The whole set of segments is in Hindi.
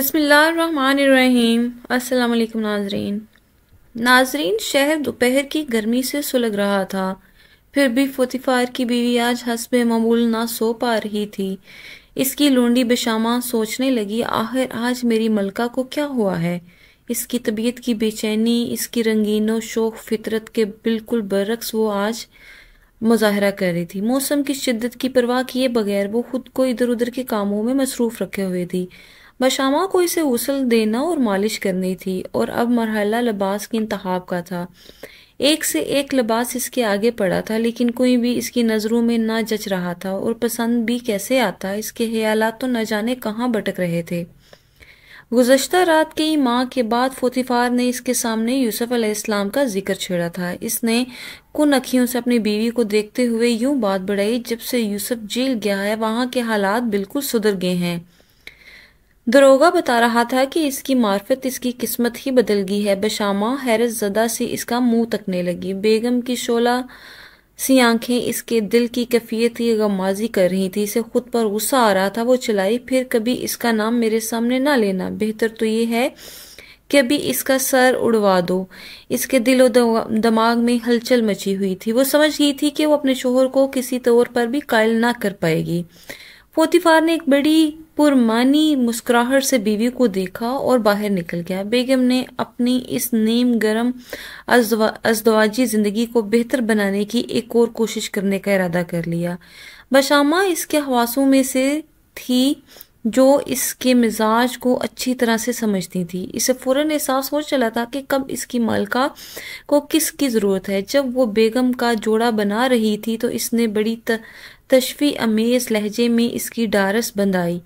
अस्सलाम वालेकुम नाजरीन नाजरीन शहर दोपहर की गर्मी से सुलग रहा था फिर भी फोतीफायर की बीवी आज हसब ममूल ना सो पा रही थी इसकी लूंडी बिशामा सोचने लगी आखिर आज मेरी मलका को क्या हुआ है इसकी तबीयत की बेचैनी इसकी रंगीनो शोक फितरत के बिल्कुल बरक्स वो आज मुजाहरा कर रही थी मौसम की शिद्दत की परवाह किए बगैर वो खुद को इधर उधर के कामों में मसरूफ़ रखे हुए थी बशामा को इसे उसल देना और मालिश करनी थी और अब मरहला लबास के इंतहाब का था एक से एक लबास इसके आगे पड़ा था लेकिन कोई भी इसकी नज़रों में ना जच रहा था और पसंद भी कैसे आता इसके ख्यालात तो न जाने कहाँ भटक रहे थे गुजशत रात की माँ के बाद फोतिफार ने इसके सामने यूसुफ अलैहिस्सलाम का जिक्र छेड़ा था इसने कुन अखियों से अपनी बीवी को देखते हुए यूं बात बढ़ाई जब से यूसुफ जेल गया है वहां के हालात बिल्कुल सुधर गए हैं दरोगा बता रहा था कि इसकी मार्फत इसकी किस्मत ही बदल गई है बशामा हैरत ज़दा से इसका मुंह तकने लगी बेगम की शोला सी आंखें इसके दिल की कैफियत की गमाजी कर रही थी इसे खुद पर गुस्सा आ रहा था वो चलाई फिर कभी इसका नाम मेरे सामने ना लेना बेहतर तो ये है कि अभी इसका सर उड़वा दो इसके दिलो दिमाग में हलचल मची हुई थी वो समझ गई थी कि वो अपने शोहर को किसी तौर पर भी कायल ना कर पाएगी फोतीफार ने एक बड़ी पुरमानी मुस्कुराहट से बीवी को देखा और बाहर निकल गया बेगम ने अपनी इस नेम गरम अजदवाजी ज़िंदगी को बेहतर बनाने की एक और कोशिश करने का इरादा कर लिया बशामा इसके हवासों में से थी जो इसके मिजाज को अच्छी तरह से समझती थी इसे फ़ौरन एहसास हो चला था कि कब इसकी मालका को किसकी ज़रूरत है जब वो बेगम का जोड़ा बना रही थी तो इसने बड़ी तशफी अमेज लहजे में इसकी डारस बंधाई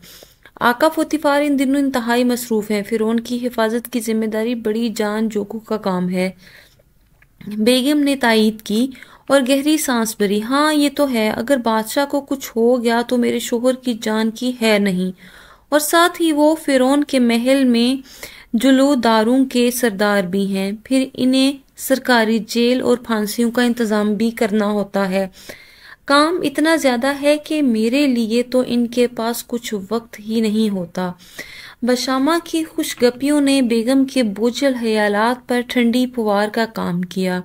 आका फतिफार इन दिनों इंतहाई मसरूफ़ हैं फिर की हिफाजत की जिम्मेदारी बड़ी जान जोकू का काम है बेगम ने तायद की और गहरी सांस भरी हाँ ये तो है अगर बादशाह को कुछ हो गया तो मेरे शोहर की जान की है नहीं और साथ ही वो फिरौन के महल में जुलू जुलूदारों के सरदार भी हैं फिर इन्हें सरकारी जेल और फांसियों का इंतज़ाम भी करना होता है काम इतना ज़्यादा है कि मेरे लिए तो इनके पास कुछ वक्त ही नहीं होता बशामा की खुशगपियों ने बेगम के बोझल हयालात पर ठंडी पुवार का काम किया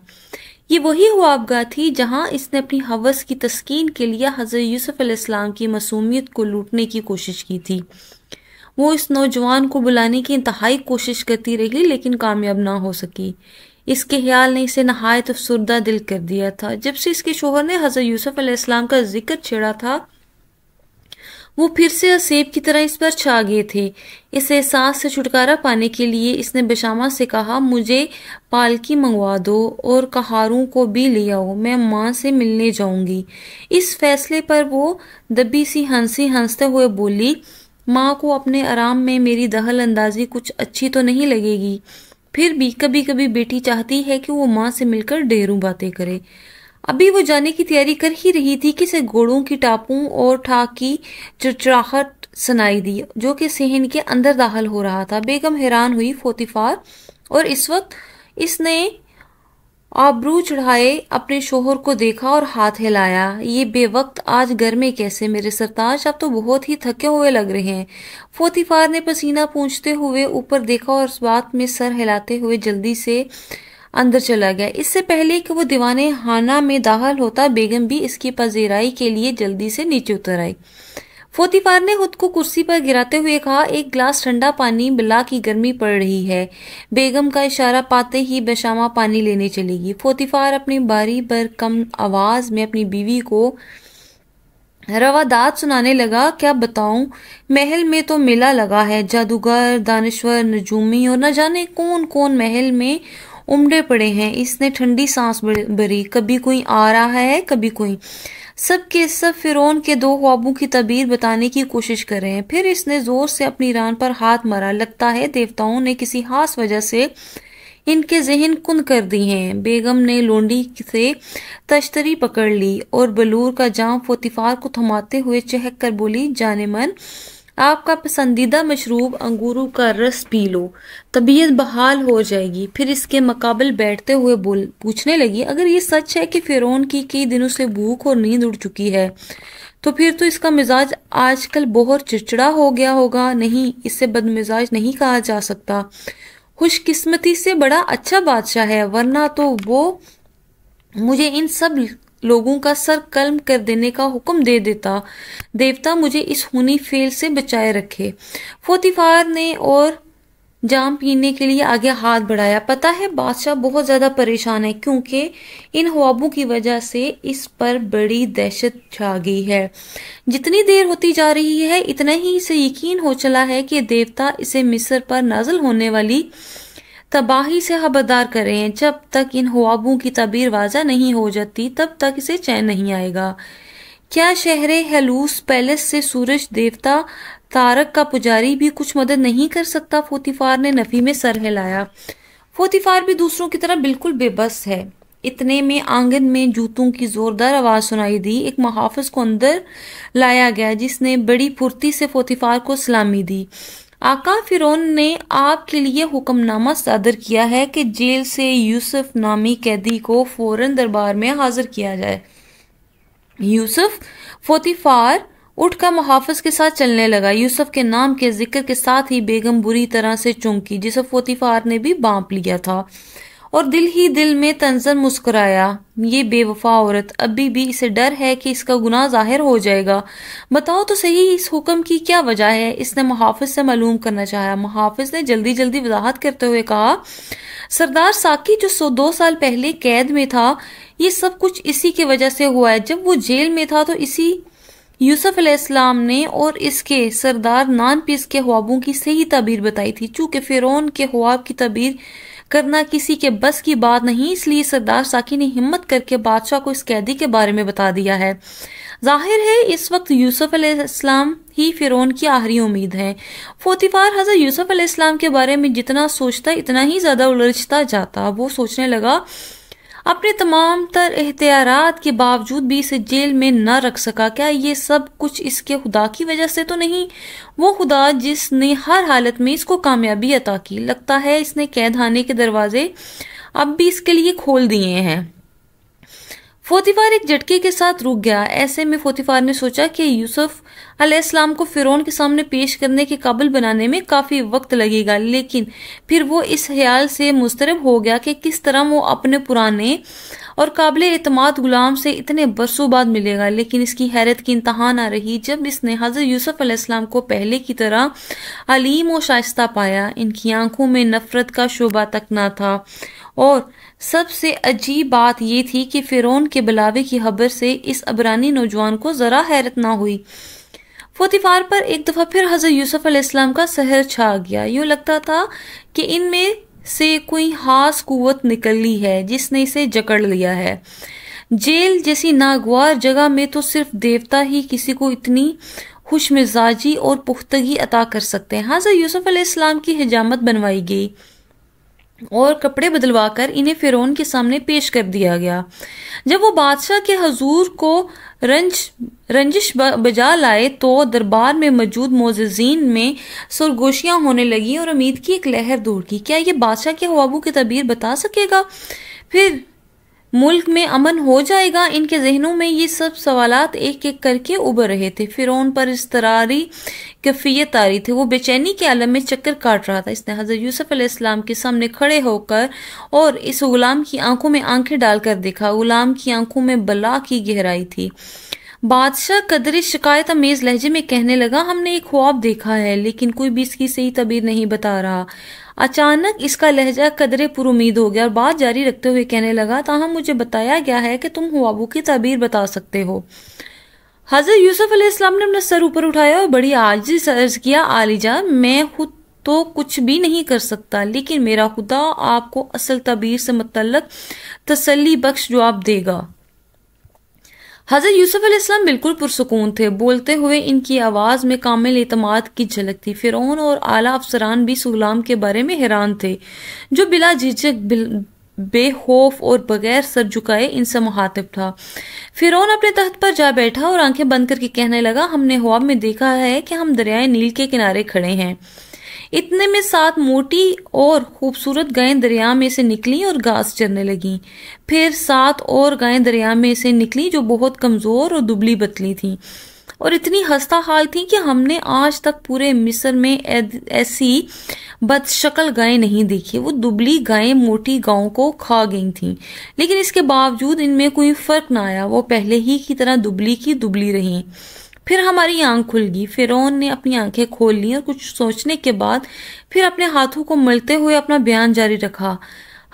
ये वही हुआबगा थी जहाँ इसने अपनी हवस की तस्कीन के लिए हज़रत यूसुफ़ अलैहिस्सलाम की मसूमियत को लूटने की कोशिश की थी वो इस नौजवान को बुलाने की इंतहाई कोशिश करती रही लेकिन कामयाब ना हो सकी इसके ख्याल ने इसे नहायत अफसरदा दिल कर दिया था जब से इसके शोहर ने हजरत यूसुफ अलैहिस्सलाम का जिक्र छेड़ा था वो फिर से असीब की तरह इस पर छा गए थे इस एहसास से छुटकारा पाने के लिए इसने बशामा से कहा मुझे पालकी मंगवा दो और कहारों को भी ले आओ मैं माँ से मिलने जाऊंगी इस फैसले पर वो दबी सी हंसी हंसते हुए बोली माँ को अपने आराम में मेरी दहल अंदाजी कुछ अच्छी तो नहीं लगेगी फिर भी कभी कभी बेटी चाहती है कि वो माँ से मिलकर डेरू बातें करे अभी वो जाने की तैयारी कर ही रही थी कि से घोड़ों की टापों और ठाक की चरचराहट सुनाई दी जो कि सहन के अंदर दाखिल हो रहा था बेगम हैरान हुई फोतीफार और इस वक्त इसने आबरू चढ़ाए अपने शोहर को देखा और हाथ हिलाया ये बेवक्त आज घर में कैसे मेरे सरताज आप तो बहुत ही थके हुए लग रहे हैं फोतीफार ने पसीना पूछते हुए ऊपर देखा और उस बात में सर हिलाते हुए जल्दी से अंदर चला गया इससे पहले कि वो दीवाने हाना में दाखिल होता बेगम भी इसकी पजेराई के लिए जल्दी से नीचे उतर आई फोतीफार ने खुद को कुर्सी पर गिराते हुए कहा एक गिलास ठंडा पानी बिला की गर्मी पड़ रही है बेगम का इशारा पाते ही बशामा पानी लेने चलेगी फोतीफार अपनी बारी पर कम आवाज में अपनी बीवी को रवादात सुनाने लगा क्या बताऊं महल में तो मेला लगा है जादूगर दानश्वर नजूमी और न जाने कौन कौन महल में उमड़े पड़े हैं इसने ठंडी सांस भरी कभी कोई आ रहा है कभी कोई सब के सब फिरौन के दो ख्वाबों की तबीर बताने की कोशिश कर रहे हैं फिर इसने जोर से अपनी रान पर हाथ मारा लगता है देवताओं ने किसी खास वजह से इनके जहन कुन कर दी हैं बेगम ने लोंडी से तश्तरी पकड़ ली और बलूर का जाम फोतिफार को थमाते हुए चहक कर बोली जाने मन आपका पसंदीदा मशरूब अंगूरों का रस पी लो तबीयत बहाल हो जाएगी फिर इसके मकाबल बैठते हुए बोल पूछने लगी अगर ये सच है कि फ़िरौन की कई दिनों से भूख और नींद उड़ चुकी है तो फिर तो इसका मिजाज आजकल बहुत चिड़चिड़ा हो गया होगा नहीं इसे बदमिजाज नहीं कहा जा सकता खुशकिस्मती से बड़ा अच्छा बादशाह है वरना तो वो मुझे इन सब लोगों का सर कलम कर देने का हुक्म दे देता देवता मुझे इस हुनी फेल से बचाए रखे फोतिफार ने और जाम पीने के लिए आगे हाथ बढ़ाया पता है बादशाह बहुत ज़्यादा परेशान है क्योंकि इन ख्वाबों की वजह से इस पर बड़ी दहशत छा गई है जितनी देर होती जा रही है इतना ही इसे यकीन हो चला है कि देवता इसे मिस्र पर नाजल होने वाली तबाही से हबदार करें जब तक इन ख्वाबों की तबीर वाजा नहीं हो जाती तब तक इसे चैन नहीं आएगा क्या शहर हेलूस पैलेस से सूरज देवता तारक का पुजारी भी कुछ मदद नहीं कर सकता फोतीफार ने नफ़ी में सर हिलाया फोतीफार भी दूसरों की तरह बिल्कुल बेबस है इतने में आंगन में जूतों की जोरदार आवाज़ सुनाई दी एक मुहाफ़ को अंदर लाया गया जिसने बड़ी फुर्ती से फोतीफार को सलामी दी आका फिरौन ने आपके लिए हुक्मनामा सादर किया है कि जेल से यूसुफ नामी कैदी को फौरन दरबार में हाजिर किया जाए यूसुफ फोतीफार उठकर मुहाफ के साथ चलने लगा यूसुफ के नाम के जिक्र के साथ ही बेगम बुरी तरह से चुंकी जिसे फोतीफार ने भी बांप लिया था और दिल ही दिल में तंजन मुस्कुराया ये बेवफा औरत अभी भी इसे डर है कि इसका गुनाह जाहिर हो जाएगा बताओ तो सही इस हुक्म की क्या वजह है इसने मुहाफिज से मालूम करना चाहा मुहाफिज ने जल्दी जल्दी वजाहत करते हुए कहा सरदार साकी जो सो दो साल पहले कैद में था ये सब कुछ इसी की वजह से हुआ है जब वो जेल में था तो इसी यूसुफ अलैहिस्सलाम ने और इसके सरदार नान पीस के ख्वाबों की सही तबीर बताई थी चूंकि फ़िरौन के ख्वाब की तबीर करना किसी के बस की बात नहीं इसलिए सरदार साकी ने हिम्मत करके बादशाह को इस कैदी के बारे में बता दिया है जाहिर है इस वक्त यूसुफ अलैहिस्सलाम ही फिरौन की आखिरी उम्मीद है फोतिफार हजर यूसुफ इस्लाम के बारे में जितना सोचता इतना ही ज्यादा उलझता जाता वो सोचने लगा अपने तमाम तर एहतियात के बावजूद भी इसे जेल में न रख सका क्या ये सब कुछ इसके खुदा की वजह से तो नहीं वो खुदा जिसने हर हालत में इसको कामयाबी अता की लगता है इसने कैद आने के दरवाजे अब भी इसके लिए खोल दिए हैं फोतीफार एक झटके के साथ रुक गया ऐसे में फोतीफार ने सोचा कि यूसुफ अलैहिस्सलाम को फिरौन के सामने पेश करने के काबिल बनाने में काफ़ी वक्त लगेगा लेकिन फिर वो इस ख्याल से मुस्तरब हो गया कि किस तरह वो अपने पुराने और काबिल एतमाद गुलाम से इतने बरसों बाद मिलेगा लेकिन इसकी हैरत की इंतहा ना रही जब इसने हज़रत यूसुफ अलैहिस्सलाम को पहले की तरह अलीम और शाइस्ता पाया इनकी आंखों में नफरत का शोबा तक ना था और सबसे अजीब बात यह थी कि फ़िरौन के बलावे की खबर से इस अबरानी नौजवान को ज़रा हैरत ना हुई फोतीफार पर एक दफ़ा फिर हज़र यूसुफ अलैहिस्सलाम का सहर छा गया यूं लगता था कि इनमें से कोई कुत कुवत ली है जिसने इसे जकड़ लिया है जेल जैसी नागवार जगह में तो सिर्फ देवता ही किसी को इतनी खुश मिजाजी और पुख्तगी अता कर सकते हैं हाजा यूसुफ अलैहिस्सलाम की हिजामत बनवाई गई और कपड़े बदलवा कर इन्हें फिरौन के सामने पेश कर दिया गया जब वो बादशाह के हजूर को रंज रंजिश बजा लाए तो दरबार में मौजूद मोजीन में सरगोशियाँ होने लगी और उम्मीद की एक लहर दूर की क्या ये बादशाह के हवाबू की तबीर बता सकेगा फिर मुल्क में अमन हो जाएगा इनके जहनों में ये सब सवाल एक एक करके उभर रहे थे उन पर इसतरारी कफियत आ रही थी वो बेचैनी के आलम में चक्कर काट रहा था इसने हज़रत यूसुफ अलैहिस्सलाम के सामने खड़े होकर और इस गुलाम की आंखों में आंखें डालकर देखा गुलाम की आंखों में बला की गहराई थी बादशाह कदर शिकायत अमेज लहजे में कहने लगा हमने एक ख्वाब देखा है लेकिन कोई भी इसकी सही तबीर नहीं बता रहा अचानक इसका लहजा कदरे पुरुद हो गया और बात जारी रखते हुए कहने लगा ताहम मुझे बताया गया है कि तुम हुआबू की तबीर बता सकते हो हजरत यूसुफ अलैहिस्सलाम ने अपना सर ऊपर उठाया और बड़ी आजी सर्ज किया आलिजा मैं खुद तो कुछ भी नहीं कर सकता लेकिन मेरा खुदा आपको असल तबीर से मतलब तसली बख्श जवाब देगा हजरत यूसुफ इस्लाम बिल्कुल पुरसकून थे बोलते हुए इनकी आवाज़ में कामिल एतमाद की झलक थी फ़िरौन और आला अफसरान भी सुलाम के बारे में हैरान थे जो बिला झिझक बेखौफ और बगैर सर झुकाए इनसे मुहातिब था फिरौन अपने तख्त पर जा बैठा और आंखें बंद करके कहने लगा हमने ख्वाब में देखा है कि हम दरियाए नील के किनारे खड़े हैं इतने में सात मोटी और खूबसूरत गायें दरिया में से निकली और घास चरने लगी फिर सात और गायें दरिया में से निकली जो बहुत कमज़ोर और दुबली बतली थी और इतनी हस्ता हाल थी कि हमने आज तक पूरे मिस्र में ऐसी बदशकल गायें नहीं देखी वो दुबली गायें मोटी गायों को खा गई थीं लेकिन इसके बावजूद इनमें कोई फर्क ना आया वो पहले ही की तरह दुबली की दुबली रहीं फिर हमारी आंख खुल गई फिरौन ने अपनी आंखें खोल ली और कुछ सोचने के बाद फिर अपने हाथों को मलते हुए अपना बयान जारी रखा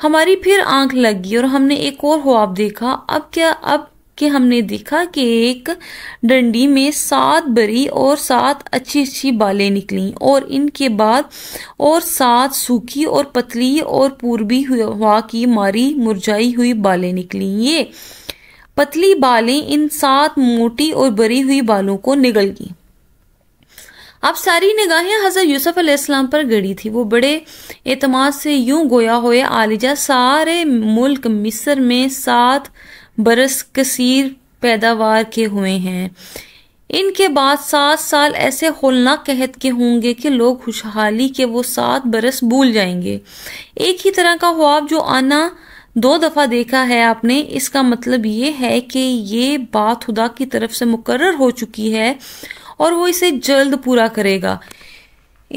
हमारी फिर आंख लग गई और हमने एक और ख्वाब देखा अब क्या अब कि हमने देखा कि एक डंडी में सात बरी और सात अच्छी अच्छी बालें निकली और इनके बाद और सात सूखी और पतली और पूर्वी हुआ की मारी मुरझाई हुई बालें निकली ये पतली बालें इन सात मोटी और बरी हुई बालों को निगल गई अब सारी निगाहें हजरत यूसुफ अलैहिस्सलाम पर गड़ी थी वो बड़े एतमाद से यूं गोया हुए आलिजा सारे मुल्क मिस्र में सात बरस कसीर पैदावार के हुए हैं इनके बाद सात साल ऐसे होलनाक कहत के होंगे कि लोग खुशहाली के वो सात बरस भूल जाएंगे एक ही तरह का ख्वाब जो आना दो दफ़ा देखा है आपने इसका मतलब ये है कि ये बात खुदा की तरफ से मुकर हो चुकी है और वो इसे जल्द पूरा करेगा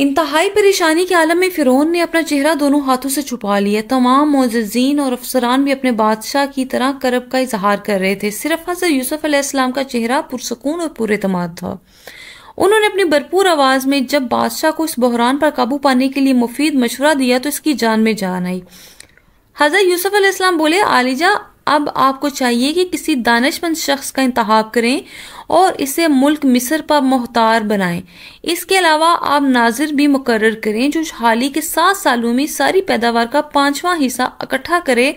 इंतहाई परेशानी के आलम में फ़िरौन ने अपना चेहरा दोनों हाथों से छुपा लिया तमाम मोजीन और अफसरान भी अपने बादशाह की तरह करब का इजहार कर रहे थे सिर्फ हजर यूसुफ अलैहिस्सलाम का चेहरा पुरसकून और पुरतमाद था उन्होंने अपनी भरपूर आवाज़ में जब बादशाह को इस बहरान पर काबू पाने के लिए मुफीद मशवरा दिया तो इसकी जान में जान आई हज़रत यूसुफ इस्लाम बोले आलिजा अब आपको चाहिए कि किसी दानशमंद शख्स का इंतखब करें और इसे मुल्क मिस्र पर मोहतार बनाएं इसके अलावा आप नाजिर भी मुकर करें जो हाल ही के सात सालों में सारी पैदावार का पांचवा हिस्सा इकट्ठा करे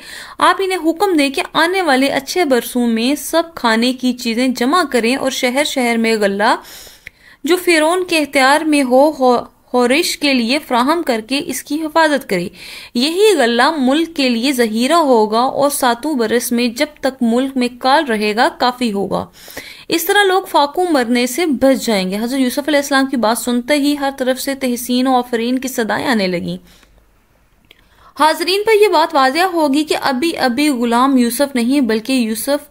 आप इन्हें हुक्म दें कि आने वाले अच्छे बरसों में सब खाने की चीज़ें जमा करें और शहर शहर में गला जो फिरौन के अख्तियार में हो, हो हौरिश के लिए फ्राहम करके इसकी हिफाजत करे यही गल्ला मुल्क के लिए जहीरा होगा और सातों बरस में जब तक मुल्क में काल रहेगा काफ़ी होगा इस तरह लोग फाकू मरने से बच जाएंगे हजरत यूसुफ इस्लाम की बात सुनते ही हर तरफ से तहसीन और आफरीन की सदाएं आने लगी हाजरीन पर यह बात वाजह होगी कि अभी अभी गुलाम यूसुफ नहीं बल्कि यूसुफ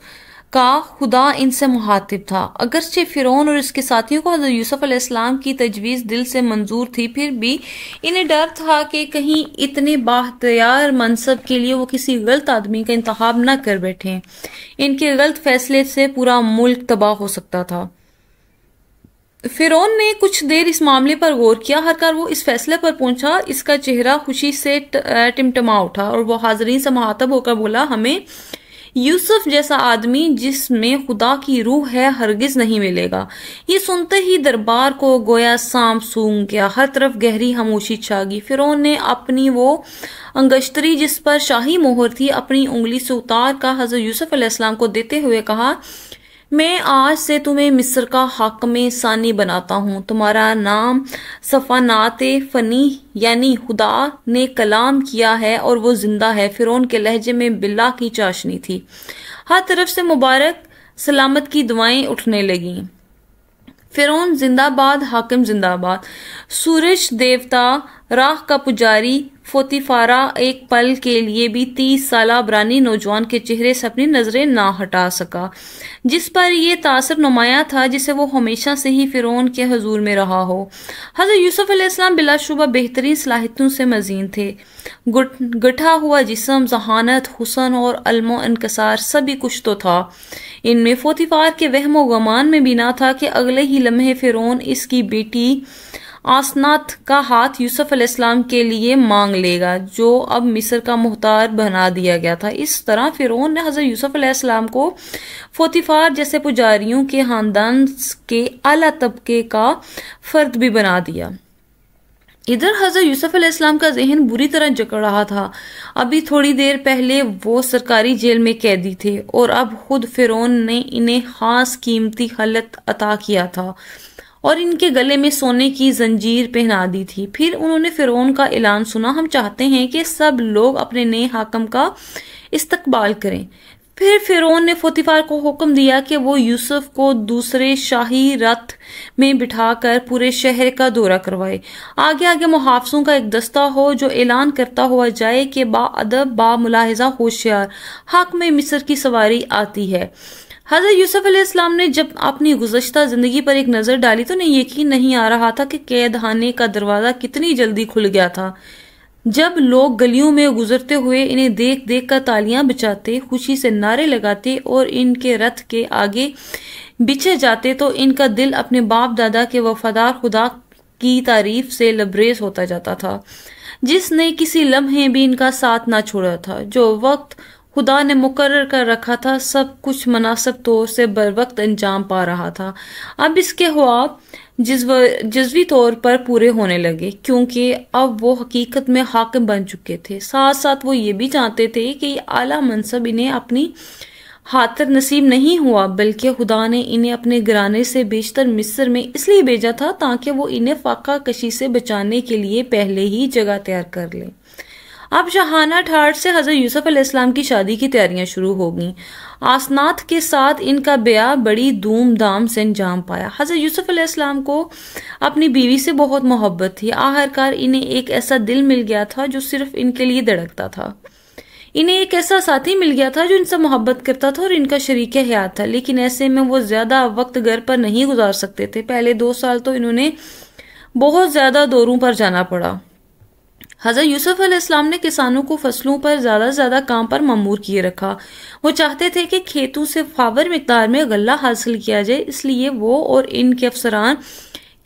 का खुदा इनसे मुहातिब था अगरचे फ़िरौन और इसके साथियों को हज़रत यूसुफ़ अलैहिस्सलाम की तजवीज़ दिल से मंजूर थी फिर भी इन्हें डर था कि कहीं इतने बाख्तियार मनसब के लिए वो किसी गलत आदमी का इंतखब न कर बैठे इनके गलत फैसले से पूरा मुल्क तबाह हो सकता था फिरौन ने कुछ देर इस मामले पर गौर किया हर कार वो इस फैसले पर पहुंचा इसका चेहरा खुशी से टिमटमा उठा और वो हाजरीन से महातब होकर बोला हमें यूसुफ जैसा आदमी जिसमें खुदा की रूह है हरगिज नहीं मिलेगा ये सुनते ही दरबार को गोया सांप सूंघ गया हर तरफ गहरी खामोशी छा गई फिर ने अपनी वो अंगश्तरी जिस पर शाही मोहर थी अपनी उंगली से उतार का हजरत यूसुफ अलैहिस्सलाम को देते हुए कहा मैं आज से तुम्हें मिस्र का में सानी बनाता हूँ तुम्हारा नाम सफ़ानात फ़नी यानी खुदा ने कलाम किया है और वो जिंदा है फिर के लहजे में बिल्ला की चाशनी थी हर तरफ से मुबारक सलामत की दुआएं उठने लगी फिर जिंदाबाद हाकिम जिंदाबाद सूरज देवता राह का पुजारी फोतीफारा एक पल के लिए भी तीस साल बरानी नौजवान के चेहरे से अपनी नज़रें ना हटा सका जिस पर यह तासर नुमाया था जिसे वो हमेशा से ही फ़िरौन के हजूर में रहा हो हजर यूसुफ बिलाशुबा बेहतरीन सलाहितों से मजीन थे गुट, गठा हुआ जिसम जहानत हुसन और अलमो इनकसार सभी कुछ तो था इनमें फोतीफार के वहमो गमान में भी ना था कि अगले ही लम्हे फ़िरौन इसकी बेटी आसनाथ का हाथ यूसुफ अलैहिस्सलाम के लिए मांग लेगा जो अब मिस्र का मुहतार बना दिया गया था इस तरह फिरौन ने हज़रत यूसुफ अलैहिस्सलाम को फोतिफार जैसे पुजारियों के खानदान के अला तबके का फर्द भी बना दिया इधर हजरत यूसुफ अलैहिस्सलाम का जहन बुरी तरह जकड़ रहा था अभी थोड़ी देर पहले वो सरकारी जेल में कैदी थे और अब खुद फिरौन ने इन्हें खास कीमती हलत अता किया था और इनके गले में सोने की जंजीर पहना दी थी फिर उन्होंने फिर का ऐलान सुना हम चाहते हैं कि सब लोग अपने नए हाकम का इस्तकबाल करें फिर फिरौन ने फोतीफार को हुक्म दिया कि वो यूसुफ को दूसरे शाही रथ में बिठाकर पूरे शहर का दौरा करवाए आगे आगे मुहाफ़ों का एक दस्ता हो जो ऐलान करता हुआ जाए कि अदब बा मुलाहजा होशियार हक में मिस्र की सवारी आती है हज़रत यूसुफ अलैहिस्सलाम ने जब अपनी गुजशत ज़िंदगी पर एक नज़र डाली तो उन्हें यकीन नहीं आ रहा था कि खाने का दरवाज़ा कितनी जल्दी खुल गया था जब लोग गलियों में गुजरते हुए इन्हें देख देख कर तालियां बचाते खुशी से नारे लगाते और इनके रथ के आगे बिछे जाते तो इनका दिल अपने बाप दादा के वफादार खुदा की तारीफ से लबरेज होता जाता था जिसने किसी लम्हे भी इनका साथ ना छोड़ा था जो वक्त खुदा ने मुकर कर रखा था सब कुछ मनासब तौर से बर वक्त अंजाम पा रहा था अब इसके ख्वाब जज्वी तौर पर पूरे होने लगे क्योंकि अब वो हकीकत में हाकम बन चुके थे साथ साथ वो ये भी जानते थे कि आला मनसब इन्हें अपनी हाथर नसीब नहीं हुआ बल्कि खुदा ने इन्हें अपने घराने से बेशतर मिस्र में इसलिए भेजा था ताकि वो इन्हें फाका कशी से बचाने के लिए पहले ही जगह तैयार कर लें अब जहाना ठाट से हज़रत यूसुफ अलैहिस्सलाम की शादी की तैयारियां शुरू हो गई आसनाथ के साथ इनका ब्याह बड़ी धूमधाम से अंजाम पाया हज़रत यूसुफ अलैहिस्सलाम को अपनी बीवी से बहुत मोहब्बत थी आखिरकार इन्हें एक ऐसा दिल मिल गया था जो सिर्फ इनके लिए धड़कता था इन्हें एक ऐसा साथी मिल गया था जो इनसे मोहब्बत करता था और इनका शरीक हयात था लेकिन ऐसे में वो ज़्यादा वक्त घर पर नहीं गुजार सकते थे पहले दो साल तो इन्होंने बहुत ज़्यादा दौरों पर जाना पड़ा हज़रत यूसुफ अलैहिस्सलाम ने किसानों को फसलों पर ज़्यादा से ज़्यादा काम पर ममूर किए रखा वो चाहते थे कि खेतों से फावर मकदार में गल्ला हासिल किया जाए इसलिए वो और इनके अफसरान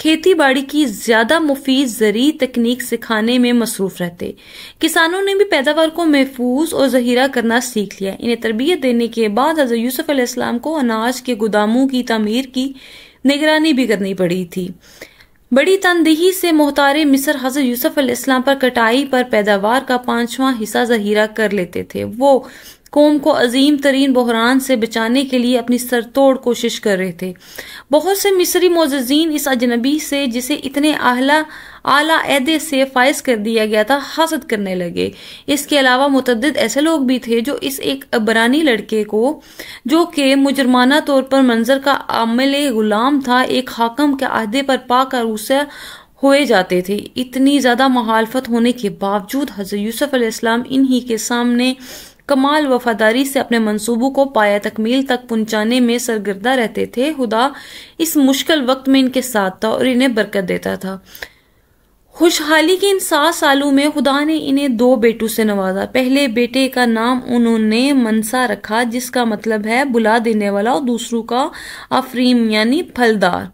खेती बाड़ी की ज़्यादा मुफीद जरी तकनीक सिखाने में मसरूफ़ रहते किसानों ने भी पैदावार को महफूज और जहीरा करना सीख लिया इन्हें तरबियत देने के बाद हज़रत यूसुफ अलैहिस्सलाम को अनाज के गोदामों की तमीर की निगरानी भी करनी पड़ी थी बड़ी तनदेही से मोहतारे मिसर हजरत यूसुफ इस्लाम पर कटाई पर पैदावार का पांचवा हिस्सा जहीरा कर लेते थे वो कौम को अजीम तरीन बहरान से बचाने के लिए अपनी सरतोड़ कोशिश कर रहे थे बहुत से मिसरी मोजीन इस अजनबी से जिसे इतने आहला आला अहदे से फायज कर दिया गया था हासद करने लगे इसके अलावा मुतद ऐसे लोग भी थे जो इस एक अबरानी लड़के को जो कि मुजरमाना तौर पर मंजर का अमल गुलाम था एक हाकम के अहदे पर पाकर उसे हुए जाते थे इतनी ज़्यादा महालफत होने के बावजूद हज़र यूसफ इस्लाम इन्हीं के सामने कमाल वफादारी से अपने मंसूबों को पाया तकमील तक पहुंचाने में सरगर्दा रहते थे खुदा इस मुश्किल वक्त में इनके साथ था और इन्हें बरकत देता था खुशहाली के इन सात सालों में खुदा ने इन्हें दो बेटों से नवाजा पहले बेटे का नाम उन्होंने मनसा रखा जिसका मतलब है बुला देने वाला और दूसरों का अफरीम यानी फलदार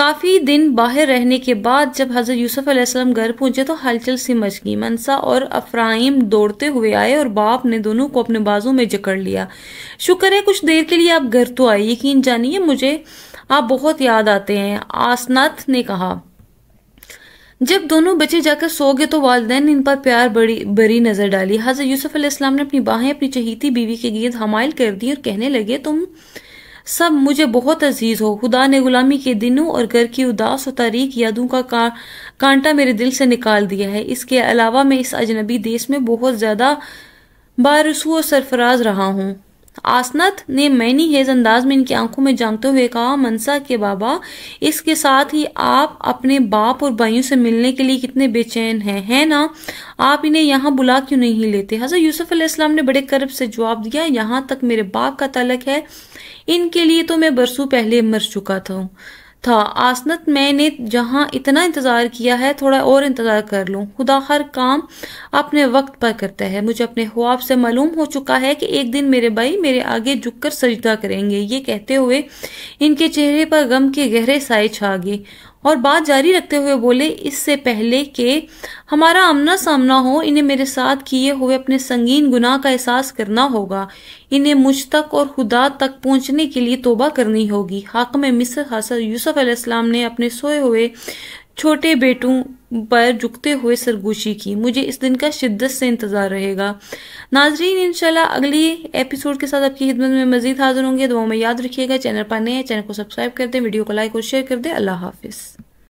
काफ़ी दिन बाहर रहने के बाद जब हज़रत यूसुफ अलैहिस्सलाम घर पहुंचे तो हलचल सी मच गई मनसा और अफ्राइम दौड़ते हुए आए और बाप ने दोनों को अपने बाजू में जकड़ लिया शुक्र है कुछ देर के लिए आप घर तो आए यकीन जानिए मुझे आप बहुत याद आते हैं आसनाथ ने कहा जब दोनों बच्चे जाकर सो गए तो वालदे ने इन पर प्यार बड़ी बरी नजर डाली हजरत यूसुफ अलैहिस्सलाम ने अपनी बाहें अपनी चहीती बीवी के गीत हमाइल कर दी और कहने लगे तुम सब मुझे बहुत अजीज हो खुदा ने गुलामी के दिनों और घर की उदास और तारीख यादों का, का कांटा मेरे दिल से निकाल दिया है इसके अलावा मैं इस अजनबी देश में बहुत ज़्यादा बारसू और सरफराज रहा हूँ आसनत ने मैनी हेज अंदाज में इनकी आंखों में जानते हुए कहा मनसा के बाबा इसके साथ ही आप अपने बाप और भाइयों से मिलने के लिए कितने बेचैन हैं है ना आप इन्हें यहाँ बुला क्यों नहीं लेते हजरत यूसुफ अलैहिस्सलाम ने बड़े करब से जवाब दिया यहाँ तक मेरे बाप का तलक है इनके लिए तो मैं बरसों पहले मर चुका था था आसनत मैंने जहाँ इतना इंतज़ार किया है थोड़ा और इंतज़ार कर लूँ खुदा हर काम अपने वक्त पर करता है मुझे अपने ख्वाब से मालूम हो चुका है कि एक दिन मेरे भाई मेरे आगे झुककर सजदा करेंगे ये कहते हुए इनके चेहरे पर गम के गहरे साए छा गए और बात जारी रखते हुए बोले इससे पहले कि हमारा आमना सामना हो इन्हें मेरे साथ किए हुए अपने संगीन गुनाह का एहसास करना होगा इन्हें मुझ तक और खुदा तक पहुंचने के लिए तोबा करनी होगी हाकम मिस्र हसन यूसुफ अलैहिस्सलाम ने अपने सोए हुए छोटे बेटों पर झुकते हुए सरगोशी की मुझे इस दिन का शिद्दत से इंतज़ार रहेगा नाजरीन इंशाल्लाह अगली एपिसोड के साथ आपकी खिदमत में मजीद हाजिर होंगे दुआ में याद रखिएगा चैनल पर नए चैनल को सब्सक्राइब कर दें वीडियो को लाइक और शेयर कर दें अल्लाह हाफिज़